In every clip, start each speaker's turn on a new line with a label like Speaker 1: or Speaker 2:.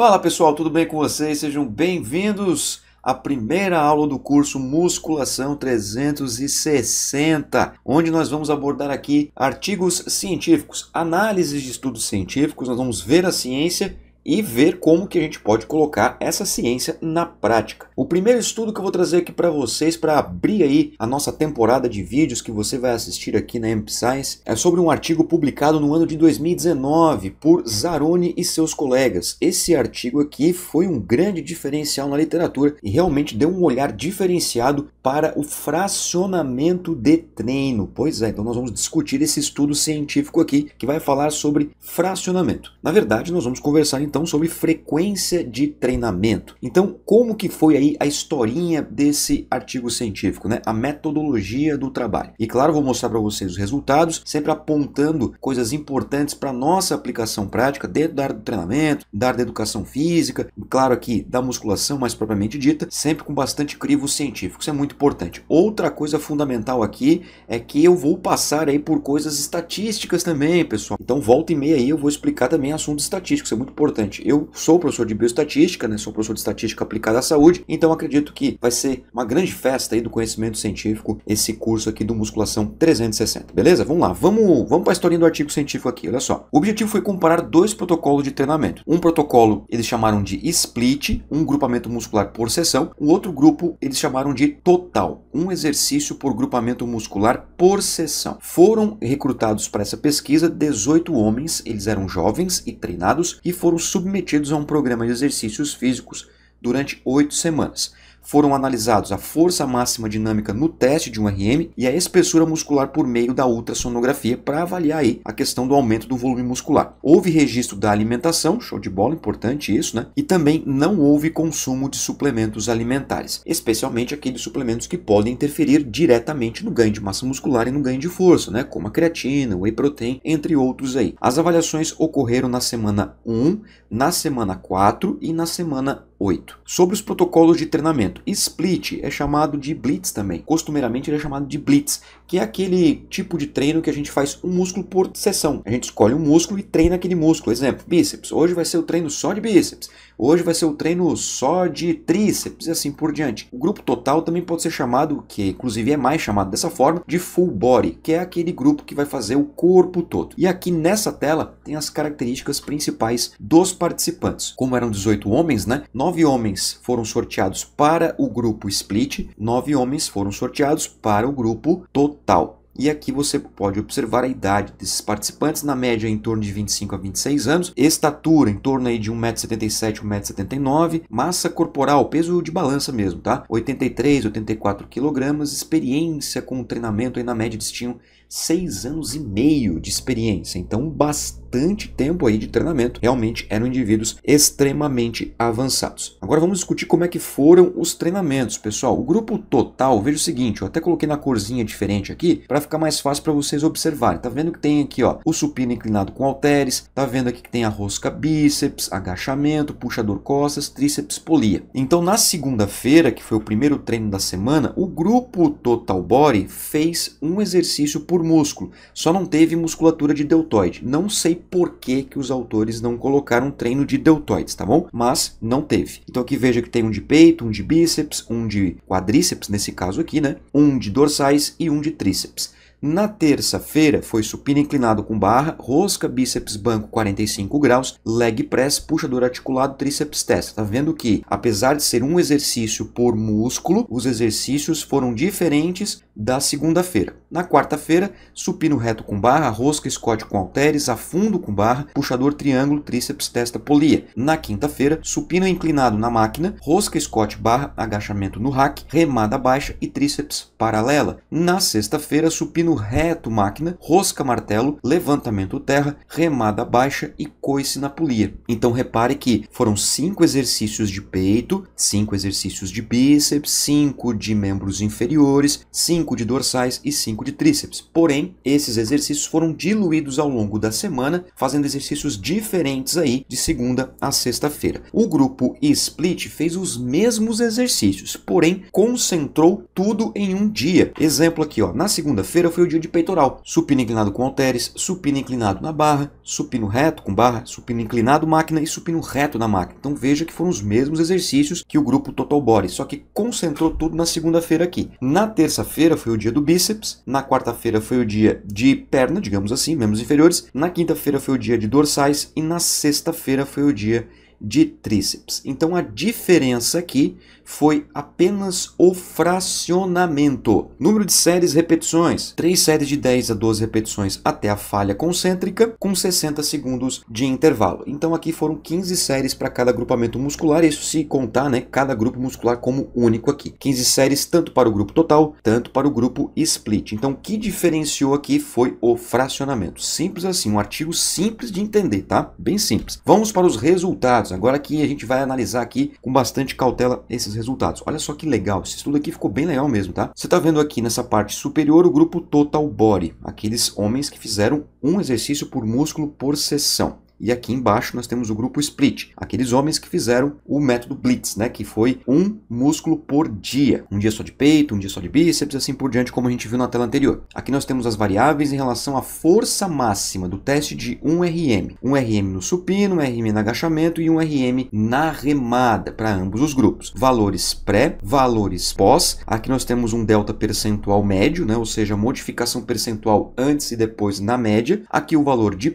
Speaker 1: Fala pessoal, tudo bem com vocês? Sejam bem-vindos à primeira aula do curso Musculação 360, onde nós vamos abordar aqui artigos científicos, análises de estudos científicos, nós vamos ver a ciência e ver como que a gente pode colocar essa ciência na prática. O primeiro estudo que eu vou trazer aqui para vocês para abrir aí a nossa temporada de vídeos que você vai assistir aqui na MP Science é sobre um artigo publicado no ano de 2019 por Zaroni e seus colegas. Esse artigo aqui foi um grande diferencial na literatura e realmente deu um olhar diferenciado para o fracionamento de treino. Pois é, então nós vamos discutir esse estudo científico aqui que vai falar sobre fracionamento. Na verdade, nós vamos conversar então então sobre frequência de treinamento. Então, como que foi aí a historinha desse artigo científico, né? A metodologia do trabalho. E claro, vou mostrar para vocês os resultados, sempre apontando coisas importantes para nossa aplicação prática dentro da área do treinamento, da área da educação física, claro aqui da musculação mais propriamente dita, sempre com bastante crivo científico. Isso é muito importante. Outra coisa fundamental aqui é que eu vou passar aí por coisas estatísticas também, pessoal. Então, volta e meia aí eu vou explicar também assuntos estatísticos, isso é muito importante importante. Eu sou professor de bioestatística, né? Sou professor de estatística aplicada à saúde, então acredito que vai ser uma grande festa aí do conhecimento científico esse curso aqui do Musculação 360. Beleza? Vamos lá. Vamos, vamos para a historinha do artigo científico aqui. Olha só. O objetivo foi comparar dois protocolos de treinamento. Um protocolo eles chamaram de split, um grupamento muscular por sessão. O outro grupo eles chamaram de total, um exercício por grupamento muscular por sessão. Foram recrutados para essa pesquisa 18 homens, eles eram jovens e treinados e foram submetidos a um programa de exercícios físicos durante oito semanas foram analisados a força máxima dinâmica no teste de um RM e a espessura muscular por meio da ultrassonografia para avaliar aí a questão do aumento do volume muscular. Houve registro da alimentação, show de bola, importante isso, né? E também não houve consumo de suplementos alimentares, especialmente aqueles suplementos que podem interferir diretamente no ganho de massa muscular e no ganho de força, né? Como a creatina, o whey protein, entre outros aí. As avaliações ocorreram na semana 1, na semana 4 e na semana 8. Sobre os protocolos de treinamento, split é chamado de blitz também. Costumeiramente ele é chamado de blitz, que é aquele tipo de treino que a gente faz um músculo por sessão. A gente escolhe um músculo e treina aquele músculo. Exemplo, bíceps. Hoje vai ser o treino só de bíceps. Hoje vai ser o treino só de tríceps e assim por diante. O grupo total também pode ser chamado, que inclusive é mais chamado dessa forma, de full body, que é aquele grupo que vai fazer o corpo todo. E aqui nessa tela tem as características principais dos participantes. Como eram 18 homens, né? Nós nove homens foram sorteados para o grupo split, nove homens foram sorteados para o grupo total. E aqui você pode observar a idade desses participantes, na média em torno de 25 a 26 anos, estatura em torno aí de 1,77m, 1,79m, massa corporal, peso de balança mesmo, tá? 83, 84 kg, experiência com treinamento aí na média eles tinham seis anos e meio de experiência, então bastante tempo aí de treinamento. Realmente eram indivíduos extremamente avançados. Agora vamos discutir como é que foram os treinamentos, pessoal. O grupo total, veja o seguinte, eu até coloquei na corzinha diferente aqui para ficar mais fácil para vocês observarem. Tá vendo que tem aqui, ó, o supino inclinado com halteres, tá vendo aqui que tem a rosca bíceps, agachamento, puxador costas, tríceps, polia. Então na segunda-feira, que foi o primeiro treino da semana, o grupo total body fez um exercício por por músculo, só não teve musculatura de deltoide. Não sei por que, que os autores não colocaram treino de deltoides, tá bom? Mas não teve. Então aqui veja que tem um de peito, um de bíceps, um de quadríceps, nesse caso aqui, né? Um de dorsais e um de tríceps. Na terça-feira foi supino inclinado com barra, rosca, bíceps, banco 45 graus, leg press, puxador articulado, tríceps, testa. Tá vendo que, apesar de ser um exercício por músculo, os exercícios foram diferentes da segunda-feira. Na quarta-feira, supino reto com barra, rosca escote com halteres, afundo com barra, puxador triângulo, tríceps, testa, polia. Na quinta-feira, supino inclinado na máquina, rosca escote barra, agachamento no rack, remada baixa e tríceps paralela. Na sexta-feira, supino reto máquina, rosca martelo, levantamento terra, remada baixa e coice na polia. Então repare que foram cinco exercícios de peito, cinco exercícios de bíceps, cinco de membros inferiores, cinco 5 de dorsais e 5 de tríceps. Porém, esses exercícios foram diluídos ao longo da semana, fazendo exercícios diferentes aí de segunda a sexta-feira. O grupo Split fez os mesmos exercícios, porém concentrou tudo em um dia. Exemplo aqui, ó, na segunda-feira foi o dia de peitoral, supino inclinado com halteres, supino inclinado na barra, supino reto com barra, supino inclinado máquina e supino reto na máquina. Então veja que foram os mesmos exercícios que o grupo Total Body, só que concentrou tudo na segunda-feira aqui. Na terça-feira foi o dia do bíceps, na quarta-feira foi o dia de perna, digamos assim, membros inferiores, na quinta-feira foi o dia de dorsais e na sexta-feira foi o dia de tríceps. Então a diferença aqui foi apenas o fracionamento. Número de séries repetições, 3 séries de 10 a 12 repetições até a falha concêntrica com 60 segundos de intervalo. Então aqui foram 15 séries para cada agrupamento muscular, isso se contar, né, cada grupo muscular como único aqui. 15 séries tanto para o grupo total, tanto para o grupo split. Então o que diferenciou aqui foi o fracionamento. Simples assim, um artigo simples de entender, tá? Bem simples. Vamos para os resultados resultados. Agora que a gente vai analisar aqui com bastante cautela esses resultados. Olha só que legal, esse estudo aqui ficou bem legal mesmo, tá? Você está vendo aqui nessa parte superior o grupo total body, aqueles homens que fizeram um exercício por músculo por sessão. E aqui embaixo nós temos o grupo split, aqueles homens que fizeram o método blitz, né, que foi um músculo por dia, um dia só de peito, um dia só de bíceps, assim por diante, como a gente viu na tela anterior. Aqui nós temos as variáveis em relação à força máxima do teste de 1RM, 1RM no supino, 1RM no agachamento e 1RM na remada para ambos os grupos. Valores pré, valores pós. Aqui nós temos um delta percentual médio, né, ou seja, modificação percentual antes e depois na média. Aqui o valor de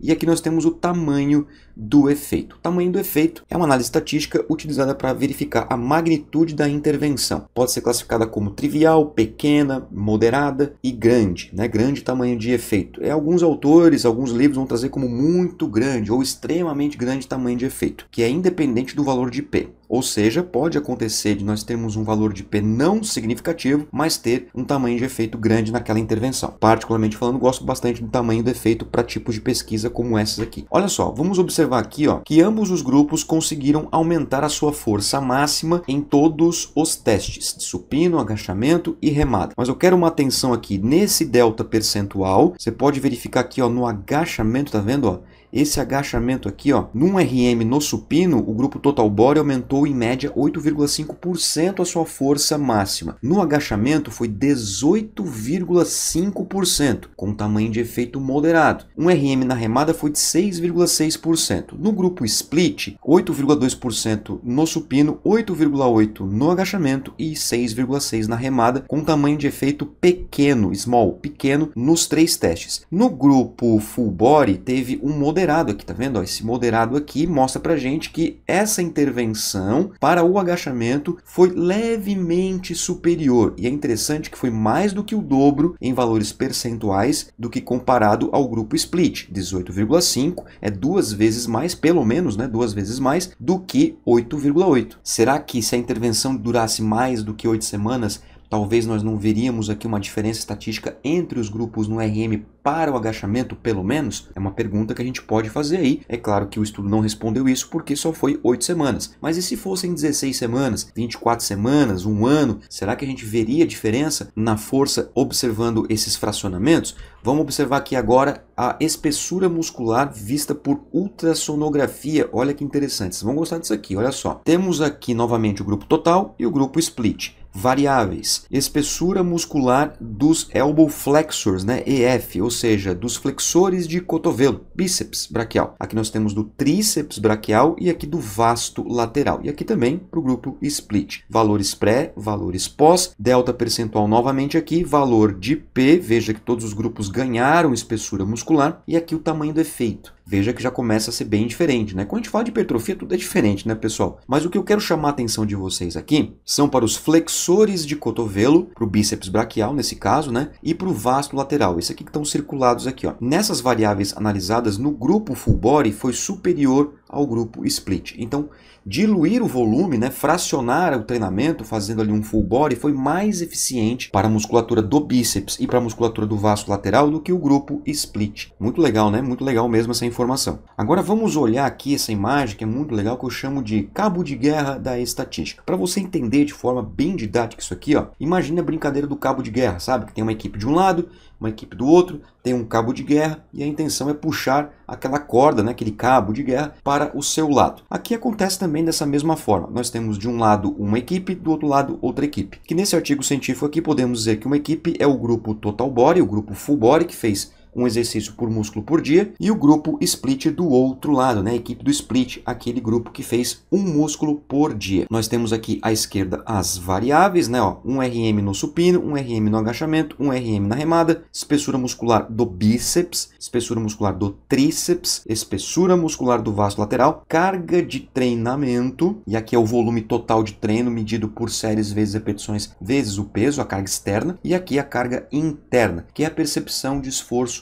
Speaker 1: e aqui nós temos o tamanho do efeito. O tamanho do efeito é uma análise estatística utilizada para verificar a magnitude da intervenção. Pode ser classificada como trivial, pequena, moderada e grande, né? Grande tamanho de efeito. É alguns autores, alguns livros vão trazer como muito grande ou extremamente grande tamanho de efeito, que é independente do valor de p. Ou seja, pode acontecer de nós termos um valor de P não significativo, mas ter um tamanho de efeito grande naquela intervenção. Particularmente falando, gosto bastante do tamanho do efeito para tipos de pesquisa como essas aqui. Olha só, vamos observar observar aqui ó, que ambos os grupos conseguiram aumentar a sua força máxima em todos os testes, supino, agachamento e remada. Mas eu quero uma atenção aqui nesse delta percentual, você pode verificar aqui ó, no agachamento, tá vendo? Ó, esse agachamento aqui, ó, num RM no supino, o grupo Total Body aumentou em média 8,5% a sua força máxima. No agachamento foi 18,5%, com um tamanho de efeito moderado. Um RM na remada foi de 6,6%. No grupo Split, 8,2% no supino, 8,8% no agachamento e 6,6% na remada, com um tamanho de efeito pequeno, small, pequeno, nos três testes. No grupo Full Body, teve um moderado moderado aqui, tá vendo? Ó, esse moderado aqui mostra pra gente que essa intervenção para o agachamento foi levemente superior. E é interessante que foi mais do que o dobro em valores percentuais do que comparado ao grupo split. 18,5 é duas vezes mais, pelo menos, né? Duas vezes mais do que 8,8. Será que se a intervenção durasse mais do que 8 semanas, Talvez nós não veríamos aqui uma diferença estatística entre os grupos no RM para o agachamento, pelo menos? É uma pergunta que a gente pode fazer aí. É claro que o estudo não respondeu isso porque só foi 8 semanas. Mas e se fossem 16 semanas, 24 semanas, um ano? Será que a gente veria diferença na força observando esses fracionamentos? Vamos observar aqui agora a espessura muscular vista por ultrassonografia. Olha que interessante, vocês vão gostar disso aqui, olha só. Temos aqui novamente o grupo total e o grupo split variáveis. Espessura muscular dos elbow flexors, né, EF, ou seja, dos flexores de cotovelo, bíceps braquial. Aqui nós temos do tríceps braquial e aqui do vasto lateral. E aqui também para o grupo split. Valores pré, valores pós, delta percentual novamente aqui, valor de P, veja que todos os grupos ganharam espessura muscular e aqui o tamanho do efeito veja que já começa a ser bem diferente, né? Quando a gente fala de hipertrofia, tudo é diferente, né, pessoal? Mas o que eu quero chamar a atenção de vocês aqui são para os flexores de cotovelo, para o bíceps braquial, nesse caso, né? E para o vasto lateral, esse aqui que estão circulados aqui, ó. Nessas variáveis analisadas, no grupo full body foi superior ao grupo split. Então, diluir o volume, né, fracionar o treinamento, fazendo ali um full body, foi mais eficiente para a musculatura do bíceps e para a musculatura do vaso lateral do que o grupo split. Muito legal, né? Muito legal mesmo essa informação. Agora vamos olhar aqui essa imagem que é muito legal que eu chamo de cabo de guerra da estatística. Para você entender de forma bem didática isso aqui, ó, imagina a brincadeira do cabo de guerra, sabe? Que tem uma equipe de um lado, uma equipe do outro, tem um cabo de guerra e a intenção é puxar aquela corda, né, aquele cabo de guerra, para o seu lado. Aqui acontece também dessa mesma forma. Nós temos de um lado uma equipe, do outro lado outra equipe. Que nesse artigo científico aqui podemos dizer que uma equipe é o grupo total body, o grupo full body, que fez um exercício por músculo por dia, e o grupo split do outro lado, né? A equipe do split, aquele grupo que fez um músculo por dia. Nós temos aqui à esquerda as variáveis, né? Ó, um RM no supino, um RM no agachamento, um RM na remada, espessura muscular do bíceps, espessura muscular do tríceps, espessura muscular do vaso lateral, carga de treinamento, e aqui é o volume total de treino medido por séries vezes repetições vezes o peso, a carga externa, e aqui a carga interna, que é a percepção de esforço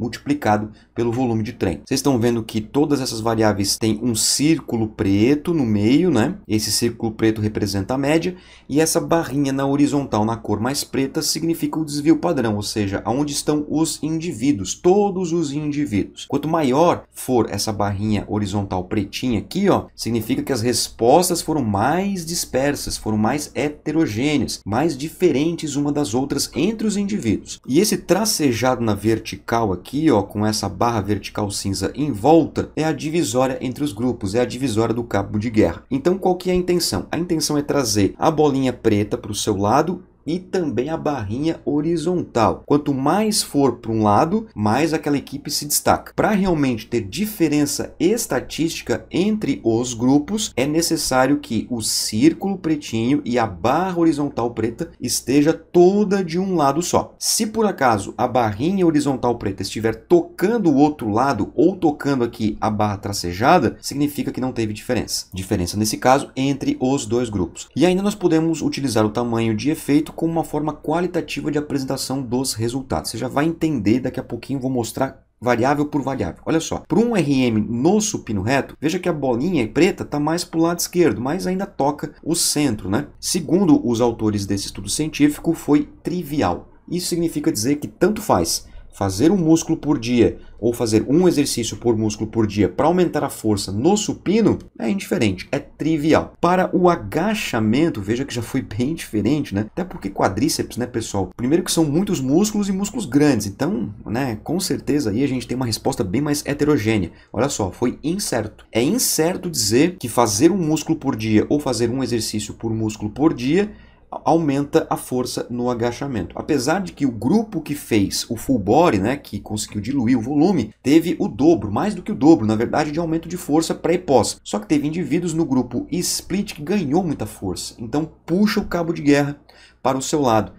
Speaker 1: multiplicado pelo volume de trem. Vocês estão vendo que todas essas variáveis têm um círculo preto no meio, né? Esse círculo preto representa a média e essa barrinha na horizontal na cor mais preta significa o desvio padrão, ou seja, aonde estão os indivíduos, todos os indivíduos. Quanto maior for essa barrinha horizontal pretinha aqui, ó, significa que as respostas foram mais dispersas, foram mais heterogêneas, mais diferentes uma das outras entre os indivíduos. E esse tracejado na vertical aqui aqui, ó, com essa barra vertical cinza em volta, é a divisória entre os grupos, é a divisória do cabo de guerra. Então, qual que é a intenção? A intenção é trazer a bolinha preta para o seu lado e também a barrinha horizontal. Quanto mais for para um lado, mais aquela equipe se destaca. Para realmente ter diferença estatística entre os grupos, é necessário que o círculo pretinho e a barra horizontal preta esteja toda de um lado só. Se por acaso a barrinha horizontal preta estiver tocando o outro lado ou tocando aqui a barra tracejada, significa que não teve diferença. Diferença nesse caso entre os dois grupos. E ainda nós podemos utilizar o tamanho de efeito como uma forma qualitativa de apresentação dos resultados. Você já vai entender, daqui a pouquinho vou mostrar variável por variável. Olha só, para um RM no supino reto, veja que a bolinha preta está mais para o lado esquerdo, mas ainda toca o centro. Né? Segundo os autores desse estudo científico, foi trivial. Isso significa dizer que tanto faz fazer um músculo por dia ou fazer um exercício por músculo por dia para aumentar a força no supino é indiferente, é trivial. Para o agachamento, veja que já foi bem diferente, né? Até porque quadríceps, né, pessoal? Primeiro que são muitos músculos e músculos grandes, então, né, com certeza aí a gente tem uma resposta bem mais heterogênea. Olha só, foi incerto. É incerto dizer que fazer um músculo por dia ou fazer um exercício por músculo por dia aumenta a força no agachamento. Apesar de que o grupo que fez o full body, né, que conseguiu diluir o volume, teve o dobro, mais do que o dobro, na verdade, de aumento de força pré e pós. Só que teve indivíduos no grupo split que ganhou muita força. Então puxa o cabo de guerra para o seu lado,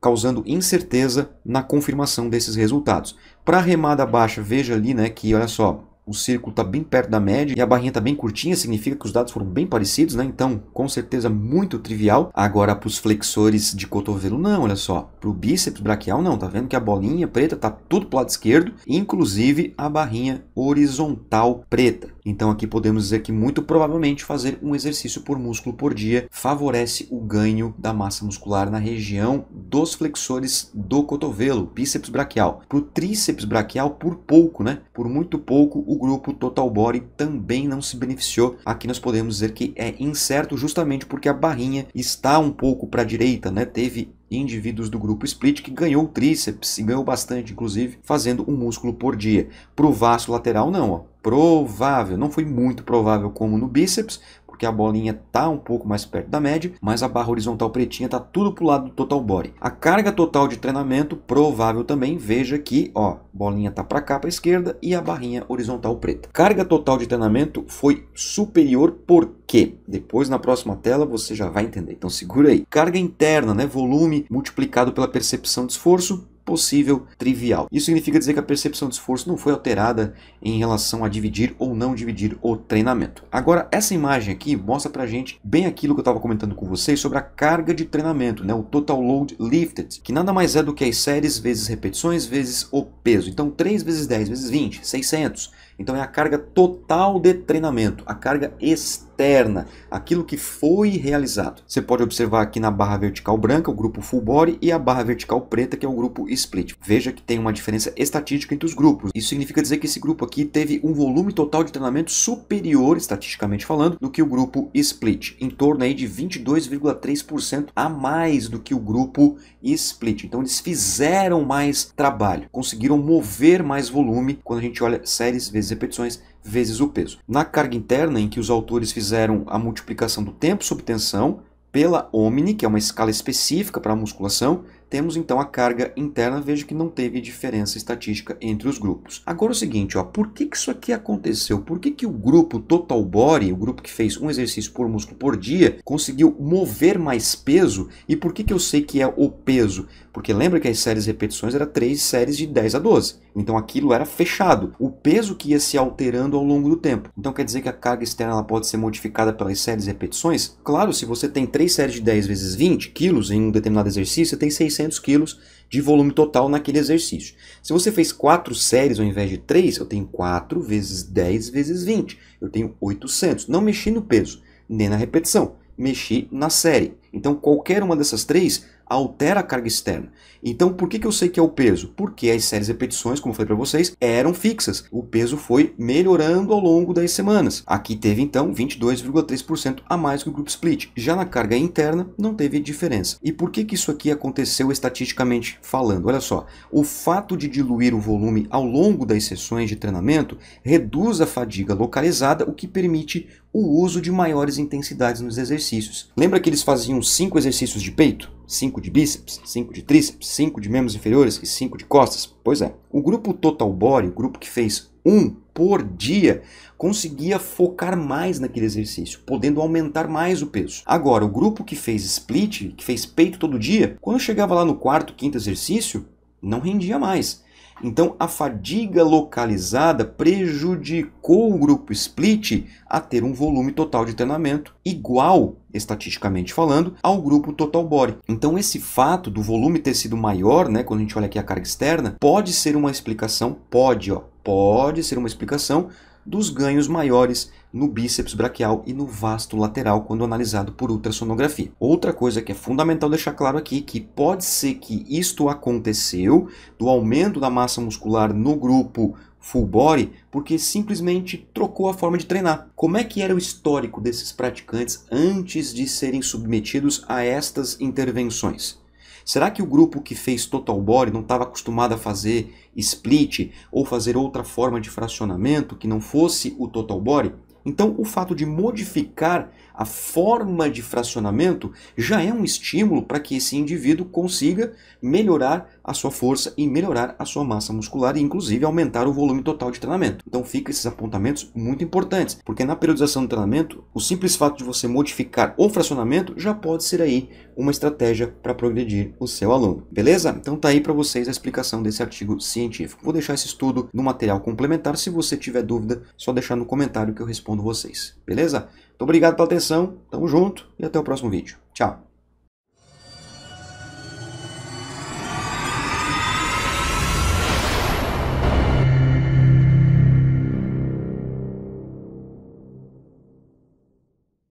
Speaker 1: causando incerteza na confirmação desses resultados. Para a remada baixa, veja ali, né, que olha só, o círculo está bem perto da média e a barrinha está bem curtinha, significa que os dados foram bem parecidos, né? Então, com certeza, muito trivial. Agora, para os flexores de cotovelo, não, olha só. Para o bíceps braquial, não. Tá vendo que a bolinha preta está tudo para o lado esquerdo, inclusive a barrinha horizontal preta. Então aqui podemos dizer que muito provavelmente fazer um exercício por músculo por dia favorece o ganho da massa muscular na região dos flexores do cotovelo, bíceps braquial. Para o tríceps braquial, por pouco, né? Por muito pouco, o grupo Total Body também não se beneficiou. Aqui nós podemos dizer que é incerto justamente porque a barrinha está um pouco para a direita, né? Teve indivíduos do grupo split que ganhou tríceps e ganhou bastante, inclusive, fazendo um músculo por dia. Pro vasto lateral, não, ó. Provável, não foi muito provável como no bíceps, porque a bolinha tá um pouco mais perto da média, mas a barra horizontal pretinha tá tudo pro lado do total body. A carga total de treinamento provável também, veja que, ó, bolinha tá para cá para esquerda e a barrinha horizontal preta. Carga total de treinamento foi superior porque depois na próxima tela você já vai entender. Então segura aí. Carga interna, né, volume multiplicado pela percepção de esforço possível trivial. Isso significa dizer que a percepção de esforço não foi alterada em relação a dividir ou não dividir o treinamento. Agora, essa imagem aqui mostra pra gente bem aquilo que eu estava comentando com vocês sobre a carga de treinamento, né? o total load lifted, que nada mais é do que as séries vezes repetições vezes o peso. Então, 3 vezes 10 vezes 20, 600 então é a carga total de treinamento, a carga externa, aquilo que foi realizado. Você pode observar aqui na barra vertical branca o grupo full body e a barra vertical preta que é o grupo split. Veja que tem uma diferença estatística entre os grupos. Isso significa dizer que esse grupo aqui teve um volume total de treinamento superior, estatisticamente falando, do que o grupo split, em torno aí de 22,3% a mais do que o grupo split. Então eles fizeram mais trabalho, conseguiram mover mais volume quando a gente olha séries vezes vezes repetições vezes o peso. Na carga interna, em que os autores fizeram a multiplicação do tempo sob tensão pela omni, que é uma escala específica para a musculação, temos então a carga interna, vejo que não teve diferença estatística entre os grupos. Agora o seguinte, ó, por que, que isso aqui aconteceu? Por que, que o grupo Total Body, o grupo que fez um exercício por músculo por dia, conseguiu mover mais peso? E por que, que eu sei que é o peso? Porque lembra que as séries de repetições eram três séries de 10 a 12. Então aquilo era fechado. O peso que ia se alterando ao longo do tempo. Então quer dizer que a carga externa pode ser modificada pelas séries de repetições? Claro, se você tem três séries de 10 vezes 20 quilos em um determinado exercício, você tem 6 600 quilos de volume total naquele exercício. Se você fez 4 séries ao invés de 3, eu tenho 4 vezes 10 vezes 20. Eu tenho 800. Não mexi no peso, nem na repetição. Mexi na série. Então, qualquer uma dessas três altera a carga externa. Então, por que, que eu sei que é o peso? Porque as séries repetições, como eu falei para vocês, eram fixas. O peso foi melhorando ao longo das semanas. Aqui teve, então, 22,3% a mais que o grupo split. Já na carga interna, não teve diferença. E por que, que isso aqui aconteceu estatisticamente falando? Olha só, o fato de diluir o volume ao longo das sessões de treinamento reduz a fadiga localizada, o que permite o uso de maiores intensidades nos exercícios. Lembra que eles faziam cinco exercícios de peito? 5 de bíceps, 5 de tríceps, 5 de membros inferiores e 5 de costas? Pois é. O grupo Total Body, o grupo que fez um por dia, conseguia focar mais naquele exercício, podendo aumentar mais o peso. Agora, o grupo que fez split, que fez peito todo dia, quando chegava lá no quarto, quinto exercício, não rendia mais. Então, a fadiga localizada prejudicou o grupo split a ter um volume total de treinamento igual, estatisticamente falando, ao grupo total body. Então, esse fato do volume ter sido maior, né, quando a gente olha aqui a carga externa, pode ser uma explicação, pode, ó, pode ser uma explicação dos ganhos maiores no bíceps braquial e no vasto lateral quando analisado por ultrassonografia. Outra coisa que é fundamental deixar claro aqui que pode ser que isto aconteceu do aumento da massa muscular no grupo full body porque simplesmente trocou a forma de treinar. Como é que era o histórico desses praticantes antes de serem submetidos a estas intervenções? Será que o grupo que fez total body não estava acostumado a fazer split ou fazer outra forma de fracionamento que não fosse o total body? Então, o fato de modificar a forma de fracionamento já é um estímulo para que esse indivíduo consiga melhorar a sua força e melhorar a sua massa muscular e, inclusive, aumentar o volume total de treinamento. Então, fica esses apontamentos muito importantes, porque na periodização do treinamento, o simples fato de você modificar o fracionamento já pode ser aí uma estratégia para progredir o seu aluno. Beleza? Então, tá aí para vocês a explicação desse artigo científico. Vou deixar esse estudo no material complementar. Se você tiver dúvida, só deixar no comentário que eu respondo vocês. Beleza? Muito obrigado pela atenção, tamo junto e até o próximo vídeo. Tchau!